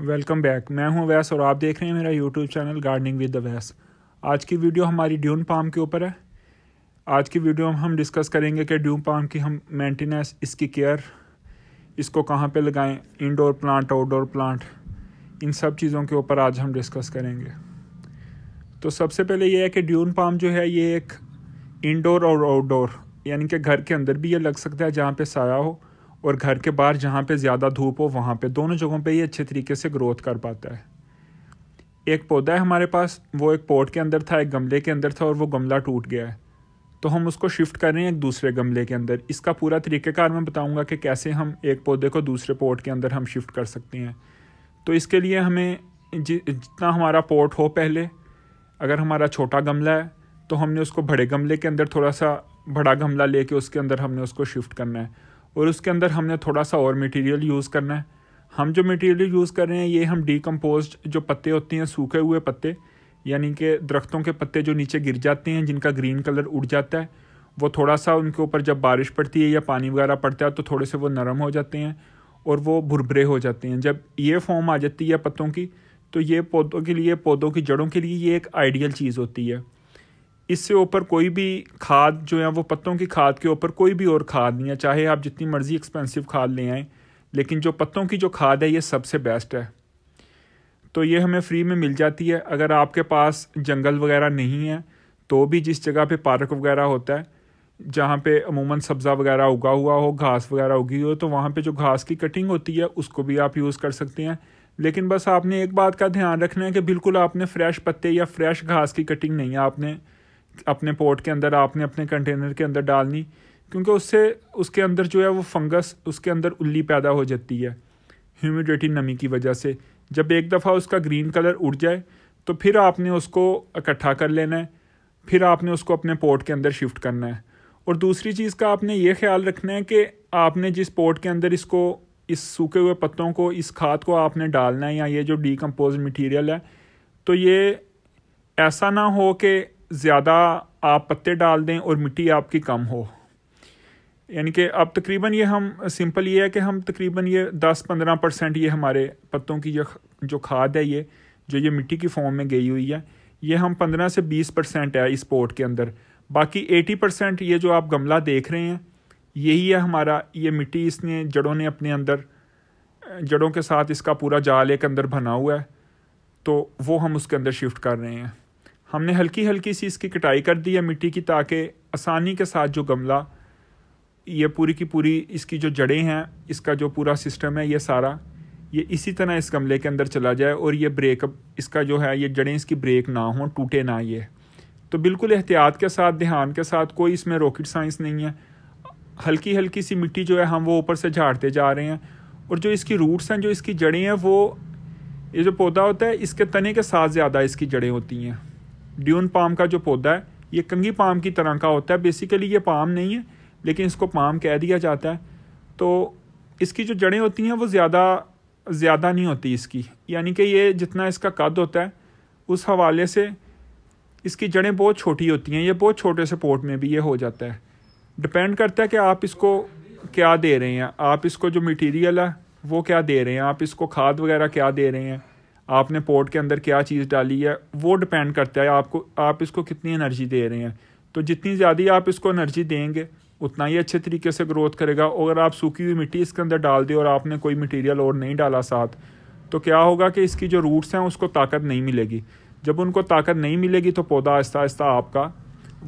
welcome back मैं हूं वैस और आप देख रहे हैं मेरा YouTube channel gardening with the वैस आज की वीडियो हमारी ड्यून पाम के ऊपर है आज की वीडियो में हम डिस्कस करेंगे कि ड्यून पाम की हम मेंटेनेंस इसकी केयर इसको कहाँ पे लगाएं इंडोर प्लांट आउटडोर प्लांट इन सब चीज़ों के ऊपर आज हम डिस्कस करेंगे तो सबसे पहले यह है कि ड्यून पाम जो है ये एक इनडोर और आउटडोर यानी कि घर के अंदर भी ये लग सकता है जहाँ पर साया हो और घर के बाहर जहाँ पे ज़्यादा धूप हो वहाँ पे दोनों जगहों पे ये अच्छे तरीके से ग्रोथ कर पाता है एक पौधा है हमारे पास वो एक पॉट के अंदर था एक गमले के अंदर था और वो गमला टूट गया है तो हम उसको शिफ्ट कर रहे हैं एक दूसरे गमले के अंदर इसका पूरा तरीक़ेकार मैं बताऊँगा कि कैसे हम एक पौधे को दूसरे पॉट के अंदर हम शिफ्ट कर सकते हैं तो इसके लिए हमें जि, जितना हमारा पॉट हो पहले अगर हमारा छोटा गमला है तो हमने उसको बड़े गमले के अंदर थोड़ा सा बड़ा गमला लेके उसके अंदर हमने उसको शिफ्ट करना है और उसके अंदर हमने थोड़ा सा और मटेरियल यूज़ करना है हम जो मटेरियल यूज़ कर रहे हैं ये हम डीकम्पोज जो पत्ते होते हैं सूखे हुए पत्ते यानी कि दरख्तों के पत्ते जो नीचे गिर जाते हैं जिनका ग्रीन कलर उड़ जाता है वो थोड़ा सा उनके ऊपर जब बारिश पड़ती है या पानी वगैरह पड़ता है तो थोड़े से वो नरम हो जाते हैं और वो भुरभरे हो जाते हैं जब ये फॉर्म आ जाती है पत्तों की तो ये पौधों के लिए पौधों की जड़ों के लिए ये एक आइडियल चीज़ होती है इससे ऊपर कोई भी खाद जो है वो पत्तों की खाद के ऊपर कोई भी और खाद नहीं है चाहे आप जितनी मर्ज़ी एक्सपेंसिव खाद ले आएँ लेकिन जो पत्तों की जो खाद है ये सबसे बेस्ट है तो ये हमें फ्री में मिल जाती है अगर आपके पास जंगल वगैरह नहीं है तो भी जिस जगह पे पार्क वगैरह होता है जहाँ पे अमूमन सब्ज़ा वगैरह उगा हुआ हो घास वगैरह उगी हो तो वहाँ पे जो घास की कटिंग होती है उसको भी आप यूज़ कर सकते हैं लेकिन बस आपने एक बात का ध्यान रखना है कि बिल्कुल आपने फ्रेश पत्ते या फ्रेश घास की कटिंग नहीं है आपने अपने पोर्ट के अंदर आपने अपने कंटेनर के अंदर डालनी क्योंकि उससे उसके अंदर जो है वो फंगस उसके अंदर उल्ली पैदा हो जाती है ह्यूमिडिटी नमी की वजह से जब एक दफ़ा उसका ग्रीन कलर उड़ जाए तो फिर आपने उसको इकट्ठा कर लेना है फिर आपने उसको अपने पोर्ट के अंदर शिफ्ट करना है और दूसरी चीज़ का आपने ये ख्याल रखना है कि आपने जिस पोर्ट के अंदर इसको इस सूखे हुए पत्तों को इस खाद को आपने डालना है या ये जो डीकम्पोज मटीरियल है तो ये ऐसा ना हो कि ज़्यादा आप पत्ते डाल दें और मिट्टी आपकी कम हो यानी कि अब तकरीबन ये हम सिंपल ये है कि हम तकरीबन ये 10-15 परसेंट ये हमारे पत्तों की जो खाद है ये जो ये मिट्टी की फॉर्म में गई हुई है ये हम 15 से 20 परसेंट है इस पोर्ट के अंदर बाकी 80 परसेंट ये जो आप गमला देख रहे हैं यही है हमारा ये मिट्टी इसने जड़ों ने अपने अंदर जड़ों के साथ इसका पूरा जाल एक अंदर बना हुआ है तो वो हम उसके अंदर शिफ्ट कर रहे हैं हमने हल्की हल्की सी इसकी कटाई कर दी है मिट्टी की ताकि आसानी के साथ जो गमला ये पूरी की पूरी इसकी जो जड़ें हैं इसका जो पूरा सिस्टम है ये सारा ये इसी तरह इस गमले के अंदर चला जाए और ये ब्रेकअप इसका जो है ये जड़ें इसकी ब्रेक ना हों टूटे ना ये तो बिल्कुल एहतियात के साथ ध्यान के साथ कोई इसमें रॉकेट साइंस नहीं है हल्की हल्की सी मिट्टी जो है हम वो ऊपर से झाड़ते जा रहे हैं और जो इसकी रूट्स हैं जो इसकी जड़ें हैं वो ये जो पौधा होता है इसके तने के साथ ज़्यादा इसकी जड़ें होती हैं ड्यून पाम का जो पौधा है ये कंगी पाम की तरह का होता है बेसिकली ये पाम नहीं है लेकिन इसको पाम कह दिया जाता है तो इसकी जो जड़ें होती हैं वो ज़्यादा ज़्यादा नहीं होती इसकी यानी कि ये जितना इसका कद होता है उस हवाले से इसकी जड़ें बहुत छोटी होती हैं ये बहुत छोटे से पोर्ट में भी ये हो जाता है डिपेंड करता है कि आप इसको क्या दे रहे हैं आप इसको जो मटीरियल है वो क्या दे रहे हैं आप इसको खाद वगैरह क्या दे रहे हैं आपने पोर्ट के अंदर क्या चीज़ डाली है वो डिपेंड करता है आपको आप इसको कितनी एनर्जी दे रहे हैं तो जितनी ज़्यादा आप इसको एनर्जी देंगे उतना ही अच्छे तरीके से ग्रोथ करेगा अगर आप सूखी हुई मिट्टी इसके अंदर डाल दें और आपने कोई मटेरियल और नहीं डाला साथ तो क्या होगा कि इसकी जो रूट्स हैं उसको ताकत नहीं मिलेगी जब उनको ताकत नहीं मिलेगी तो पौधा आहिस्ता आहिस्ता आपका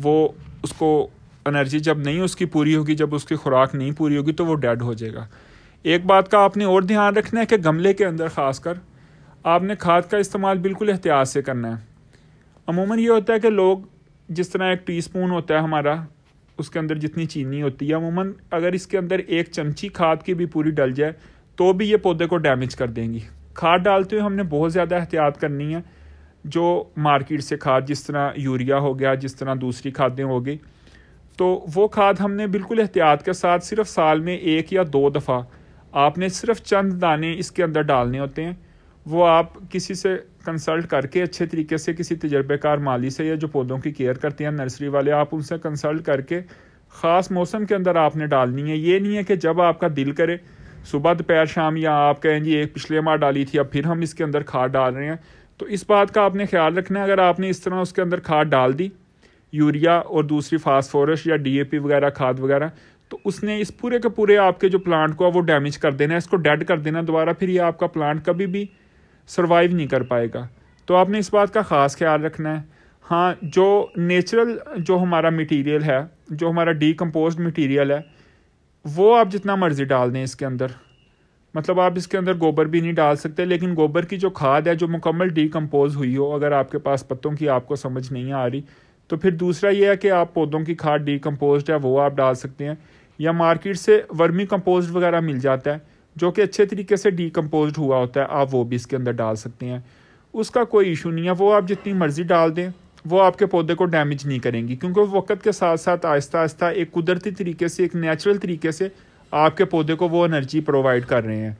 वो उसको एनर्जी जब नहीं उसकी पूरी होगी जब उसकी खुराक नहीं पूरी होगी तो वो डेड हो जाएगा एक बात का आपने और ध्यान रखना है कि गमले के अंदर ख़ासकर आपने खाद का इस्तेमाल बिल्कुल एहतियात से करना है अमूमन ये होता है कि लोग जिस तरह एक टीस्पून होता है हमारा उसके अंदर जितनी चीनी होती है अमूमन अगर इसके अंदर एक चमची खाद की भी पूरी डल जाए तो भी ये पौधे को डैमेज कर देंगी खाद डालते हुए हमने बहुत ज़्यादा एहतियात करनी है जो मार्केट से खाद जिस तरह यूरिया हो गया जिस तरह दूसरी खादें हो गई तो वो खाद हमने बिल्कुल एहतियात के साथ सिर्फ साल में एक या दो दफ़ा आपने सिर्फ चंद दाने इसके अंदर डालने होते हैं वो आप किसी से कंसल्ट करके अच्छे तरीके से किसी तजर्बेकार माली से या जो पौधों की केयर करते हैं नर्सरी वाले आप उनसे कंसल्ट करके ख़ास मौसम के अंदर आपने डालनी है ये नहीं है कि जब आपका दिल करे सुबह दोपहर शाम या आप कहें जी एक पिछले माह डाली थी अब फिर हम इसके अंदर खाद डाल रहे हैं तो इस बात का आपने ख्याल रखना है अगर आपने इस तरह उसके अंदर खाद डाल दी यूरिया और दूसरी फास्फोरस या पी वगैरह खाद वगैरह तो उसने इस पूरे के पूरे आपके जो प्लांट को वो डैमेज कर देना है इसको डेड कर देना दोबारा फिर ये आपका प्लांट कभी भी सर्वाइव नहीं कर पाएगा तो आपने इस बात का ख़ास ख्याल रखना है हाँ जो नेचुरल जो हमारा मटेरियल है जो हमारा डीकम्पोज मटेरियल है वो आप जितना मर्ज़ी डाल दें इसके अंदर मतलब आप इसके अंदर गोबर भी नहीं डाल सकते लेकिन गोबर की जो खाद है जो मुकम्मल डीकम्पोज हुई हो अगर आपके पास पत्तों की आपको समझ नहीं आ रही तो फिर दूसरा ये है कि आप पौधों की खाद डीकम्पोज है वो आप डाल सकते हैं या मार्केट से वर्मी कम्पोज वगैरह मिल जाता है जो कि अच्छे तरीके से डिकम्पोज हुआ होता है आप वो भी इसके अंदर डाल सकते हैं उसका कोई इशू नहीं है वो आप जितनी मर्ज़ी डाल दें वो आपके पौधे को डैमेज नहीं करेंगी क्योंकि वक्त के साथ साथ आहिस्ता आहिस्ता एक कुदरती तरीके से एक नेचुरल तरीके से आपके पौधे को वो एनर्जी प्रोवाइड कर रहे हैं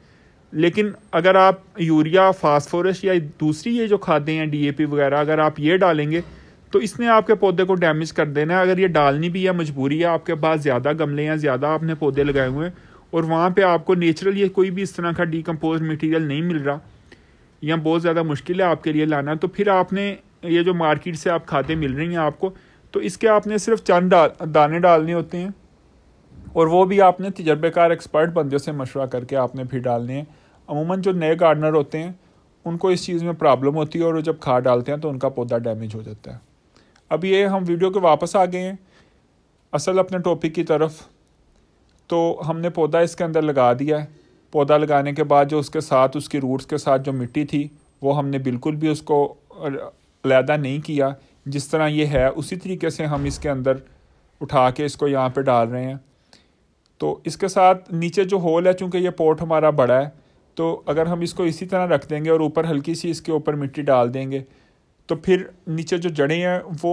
लेकिन अगर आप यूरिया फास्फोरस या दूसरी ये जो खादें हैं डीएपी वगैरह अगर आप ये डालेंगे तो इसने आपके पौधे को डैमेज कर देना है अगर ये डालनी भी है मजबूरी है आपके पास ज़्यादा गमले हैं ज़्यादा आपने पौधे लगाए हुए हैं और वहाँ पे आपको नेचुरल ये कोई भी इस तरह का डिकम्पोज मटेरियल नहीं मिल रहा या बहुत ज़्यादा मुश्किल है आपके लिए लाना तो फिर आपने ये जो मार्केट से आप खाते मिल रही हैं आपको तो इसके आपने सिर्फ चंद डाल दाने डालने होते हैं और वो भी आपने तजर्बेकार एक्सपर्ट बंदे से मशवरा करके आपने फिर डालने हैं अमूमन जो नए गार्डनर होते हैं उनको इस चीज़ में प्रॉब्लम होती है और वो जब खाद डालते हैं तो उनका पौधा डैमेज हो जाता है अब ये हम वीडियो के वापस आ गए हैं असल अपने टॉपिक की तरफ तो हमने पौधा इसके अंदर लगा दिया है पौधा लगाने के बाद जो उसके साथ उसकी रूट्स के साथ जो मिट्टी थी वो हमने बिल्कुल भी उसको अलहदा नहीं किया जिस तरह ये है उसी तरीके से हम इसके अंदर उठा के इसको यहाँ पे डाल रहे हैं तो इसके साथ नीचे जो होल है चूँकि ये पोर्ट हमारा बड़ा है तो अगर हम इसको इसी तरह रख देंगे और ऊपर हल्की सी इसके ऊपर मिट्टी डाल देंगे तो फिर नीचे जो जड़ें हैं वो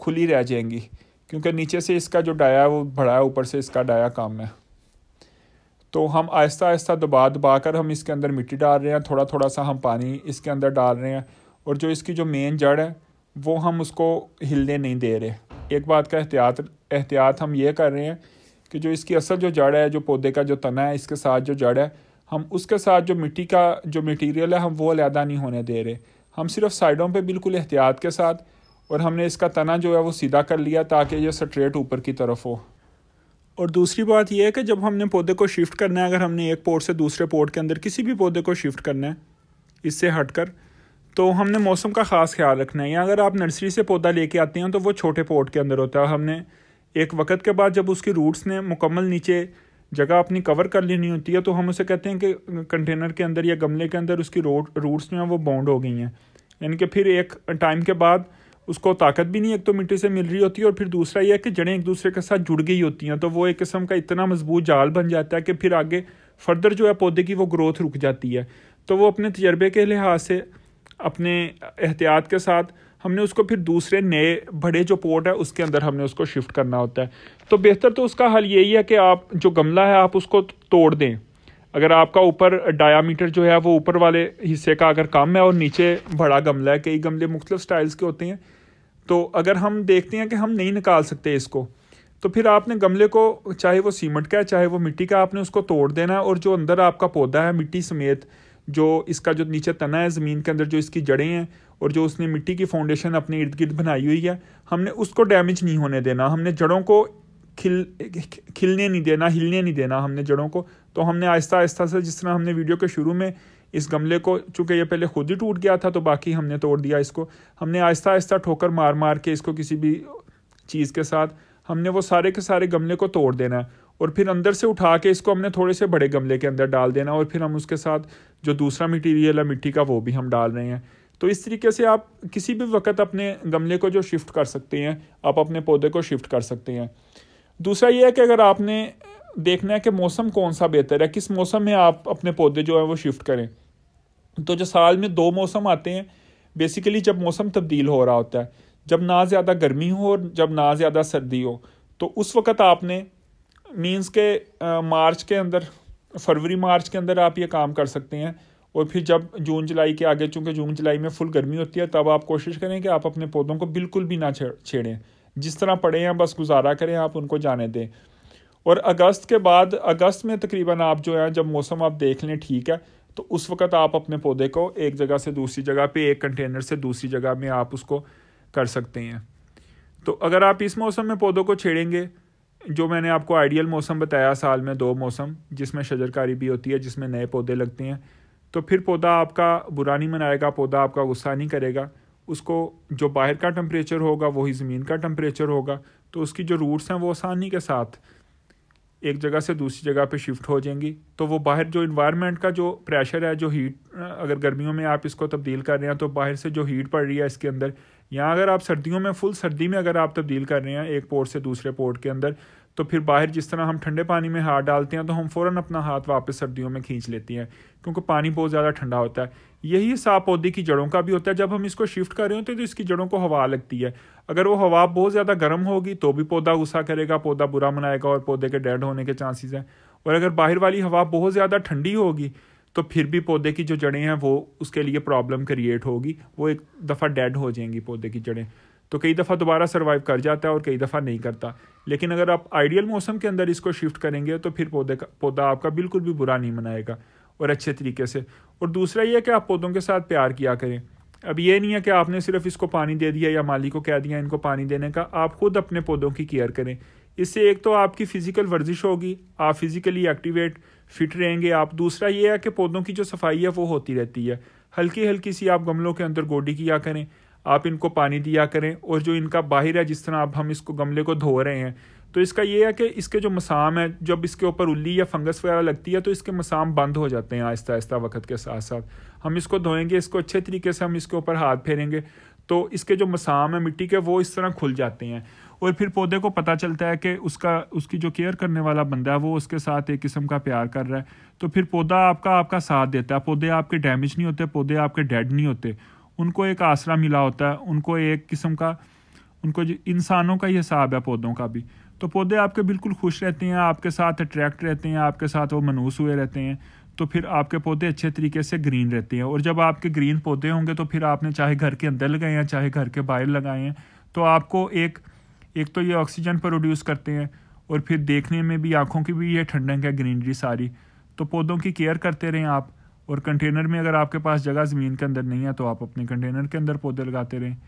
खुली रह जाएंगी क्योंकि नीचे से इसका जो डाया है वो बढ़ाया है ऊपर से इसका डाया कम है तो हम आहिस्ता आहिस्ता दबा दबा कर हम इसके अंदर मिट्टी डाल रहे हैं थोड़ा थोड़ा सा हम पानी इसके अंदर डाल रहे हैं और जो इसकी जो मेन जड़ है वो हम उसको हिलने नहीं दे रहे एक बात का एहतियात एहतियात हम ये कर रहे हैं कि जो इसकी असल जो जड़ है जो पौधे का जो तना है इसके साथ जो जड़ है हम उसके साथ जो मिट्टी का जो मटीरियल है हम वो अलहदा नहीं होने दे रहे हम सिर्फ साइडों पर बिल्कुल एहतियात के साथ और हमने इसका तना जो है वो सीधा कर लिया ताकि ये स्ट्रेट ऊपर की तरफ हो और दूसरी बात यह है कि जब हमने पौधे को शिफ्ट करना है अगर हमने एक पोर्ट से दूसरे पोर्ट के अंदर किसी भी पौधे को शिफ्ट करना है इससे हटकर तो हमने मौसम का ख़ास ख्याल रखना है या अगर आप नर्सरी से पौधा लेके आते हैं तो वो छोटे पोर्ट के अंदर होता है हमने एक वक्त के बाद जब उसकी रूट्स ने मुकम्मल नीचे जगह अपनी कवर कर लेनी होती है तो हम उसे कहते हैं कि कंटेनर के अंदर या गमले के अंदर उसकी रोड रूट्स जो हैं वो बाउंड हो गई हैं यानी कि फिर एक टाइम के बाद उसको ताकत भी नहीं एक तो मिट्टी से मिल रही होती है और फिर दूसरा यह है कि जड़ें एक दूसरे के साथ जुड़ गई होती हैं तो वो एक किस्म का इतना मजबूत जाल बन जाता है कि फिर आगे फर्दर जो है पौधे की वो ग्रोथ रुक जाती है तो वो अपने तजर्बे के लिहाज से अपने एहतियात के साथ हमने उसको फिर दूसरे नए बड़े जो पोर्ट है उसके अंदर हमने उसको शिफ्ट करना होता है तो बेहतर तो उसका हल यही है कि आप जो गमला है आप उसको तोड़ दें अगर आपका ऊपर डायामीटर जो है वो ऊपर वाले हिस्से का अगर कम है और नीचे बड़ा गमला है कई गमले मुख्तलिफ स्टाइल्स के होते हैं तो अगर हम देखते हैं कि हम नहीं निकाल सकते इसको तो फिर आपने गमले को चाहे वो सीमेंट का है चाहे वो मिट्टी का आपने उसको तोड़ देना है और जो अंदर आपका पौधा है मिट्टी समेत जो इसका जो नीचे तना है ज़मीन के अंदर जो इसकी जड़ें हैं और जो उसने मिट्टी की फाउंडेशन अपने इर्द गिर्द बनाई हुई है हमने उसको डैमेज नहीं होने देना हमने जड़ों को खिल खिलने नहीं देना हिलने नहीं देना हमने जड़ों को तो हमने आहिस्ता आहिस्ता से जिस तरह हमने वीडियो के शुरू में इस गमले को चूंकि ये पहले खुद ही टूट गया था तो बाकी हमने तोड़ दिया इसको हमने आहिस्ता आहिस्ता ठोकर मार मार के इसको किसी भी चीज़ के साथ हमने वो सारे के सारे गमले को तोड़ देना है और फिर अंदर से उठा के इसको हमने थोड़े से बड़े गमले के अंदर डाल देना और फिर हम उसके साथ जो दूसरा मटीरियल है मिट्टी का वो भी हम डाल रहे हैं तो इस तरीके से आप किसी भी वक्त अपने गमले को जो शिफ्ट कर सकते हैं आप अपने पौधे को शिफ्ट कर सकते हैं दूसरा ये है कि अगर आपने देखना है कि मौसम कौन सा बेहतर है किस मौसम में आप अपने पौधे जो हैं वो शिफ्ट करें तो जो साल में दो मौसम आते हैं बेसिकली जब मौसम तब्दील हो रहा होता है जब ना ज़्यादा गर्मी हो और जब ना ज़्यादा सर्दी हो तो उस वक्त आपने मीन्स के आ, मार्च के अंदर फरवरी मार्च के अंदर आप ये काम कर सकते हैं और फिर जब जून जुलाई के आगे चूँकि जून जुलाई में फुल गर्मी होती है तब आप कोशिश करें कि आप अपने पौधों को बिल्कुल भी ना छेड़ें जिस तरह पड़े हैं बस गुजारा करें आप उनको जाने दें और अगस्त के बाद अगस्त में तकरीबन आप जो है जब मौसम आप देख लें ठीक है तो उस वक्त आप अपने पौधे को एक जगह से दूसरी जगह पे एक कंटेनर से दूसरी जगह में आप उसको कर सकते हैं तो अगर आप इस मौसम में पौधों को छेड़ेंगे जो मैंने आपको आइडियल मौसम बताया साल में दो मौसम जिसमें शजरकारी भी होती है जिसमें नए पौधे लगते हैं तो फिर पौधा आपका बुरा नहीं मनाएगा पौधा आपका गुस्सा नहीं करेगा उसको जो बाहर का टम्परेचर होगा वही ज़मीन का टम्परेचर होगा तो उसकी जो रूट्स हैं वो आसानी के साथ एक जगह से दूसरी जगह पे शिफ्ट हो जाएंगी तो वो बाहर जो इन्वायरमेंट का जो प्रेशर है जो हीट अगर गर्मियों में आप इसको तब्दील कर रहे हैं तो बाहर से जो हीट पड़ रही है इसके अंदर या अगर आप सर्दियों में फुल सर्दी में अगर आप तब्दील कर रहे हैं एक पोर्ट से दूसरे पोर्ट के अंदर तो फिर बाहर जिस तरह हम ठंडे पानी में हाथ डालते हैं तो हम फ़ौरन अपना हाथ वापस सर्दियों में खींच लेते हैं क्योंकि पानी बहुत ज़्यादा ठंडा होता है यही हिसाब पौधे की जड़ों का भी होता है जब हम इसको शिफ्ट कर रहे होते हैं तो इसकी जड़ों को हवा लगती है अगर वो हवा बहुत ज़्यादा गर्म होगी तो भी पौधा गुस्सा करेगा पौधा बुरा मनाएगा और पौधे के डेड होने के चांसेस हैं और अगर बाहर वाली हवा बहुत ज़्यादा ठंडी होगी तो फिर भी पौधे की जो जड़ें हैं वो उसके लिए प्रॉब्लम क्रिएट होगी वो एक दफ़ा डेड हो जाएंगी पौधे की जड़ें तो कई दफ़ा दोबारा सर्वाइव कर जाता है और कई दफ़ा नहीं करता लेकिन अगर आप आइडियल मौसम के अंदर इसको शिफ्ट करेंगे तो फिर पौधे का पौधा आपका बिल्कुल भी बुरा नहीं मनाएगा और अच्छे तरीके से और दूसरा है कि आप पौधों के साथ प्यार किया करें अब ये नहीं है कि आपने सिर्फ इसको पानी दे दिया या माली को कह दिया इनको पानी देने का आप खुद अपने पौधों की केयर करें इससे एक तो आपकी फ़िज़िकल वर्जिश होगी आप फिज़िकली एक्टिवेट फिट रहेंगे आप दूसरा ये है कि पौधों की जो सफाई है वो होती रहती है हल्की हल्की सी आप गमलों के अंदर गोडी किया करें आप इनको पानी दिया करें और जो इनका बाहर है जिस तरह आप हम इसको गमले को धो रहे हैं तो इसका ये है कि इसके जो मसाम है जब इसके ऊपर उल्ली या फंगस वगैरह लगती है तो इसके मसाम बंद हो जाते हैं आहिस्ता आहिस्ता वक्त के साथ साथ हम इसको धोएंगे इसको अच्छे तरीके से हम इसके ऊपर हाथ फेरेंगे तो इसके जो मसाम है मिट्टी के वो इस तरह खुल जाते हैं और फिर पौधे को पता चलता है कि उसका उसकी जो केयर करने वाला बंदा है वो उसके साथ एक किस्म का प्यार कर रहा है तो फिर पौधा आपका आपका साथ देता है पौधे आपके डैमेज नहीं होते पौधे आपके डेड नहीं होते उनको एक आसरा मिला होता है उनको एक किस्म का उनको इंसानों का ही हिसाब है पौधों का भी तो पौधे आपके बिल्कुल खुश रहते हैं आपके साथ अट्रैक्ट रहते हैं आपके साथ वो मनूस हुए रहते हैं तो फिर आपके पौधे अच्छे तरीके से ग्रीन रहते हैं और जब आपके ग्रीन पौधे होंगे तो फिर आपने चाहे घर के अंदर लगाए हैं चाहे घर के बाहर लगाए हैं तो आपको एक एक तो ये ऑक्सीजन प्रोड्यूस करते हैं और फिर देखने में भी आँखों की भी ये ठंडक है ग्रीनरी सारी तो पौधों की केयर करते रहें आप और कंटेनर में अगर आपके पास जगह ज़मीन के अंदर नहीं है तो आप अपने कंटेनर के अंदर पौधे लगाते रहें